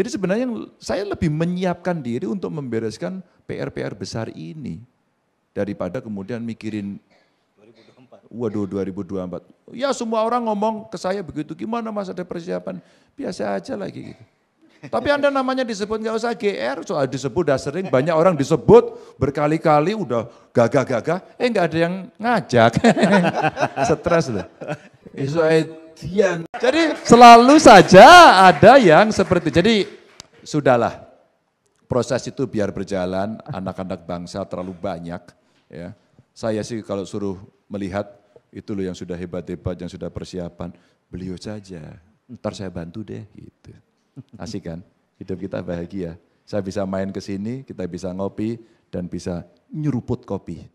Jadi sebenarnya saya lebih menyiapkan diri untuk membereskan PR-PR besar ini daripada kemudian mikirin 2024. Waduh 2024. Ya semua orang ngomong ke saya begitu gimana masa ada persiapan? Biasa aja lagi gitu. Tapi Anda namanya disebut nggak usah GR, soal disebut udah sering, banyak orang disebut berkali-kali udah gagah-gagah, eh nggak ada yang ngajak. Stres loh. It's, kajian. Jadi selalu saja ada yang seperti jadi sudahlah proses itu biar berjalan anak-anak bangsa terlalu banyak ya. Saya sih kalau suruh melihat itu loh yang sudah hebat-hebat, yang sudah persiapan, beliau saja. Ntar saya bantu deh gitu. Asik kan? Hidup kita bahagia. Saya bisa main ke sini, kita bisa ngopi dan bisa nyeruput kopi.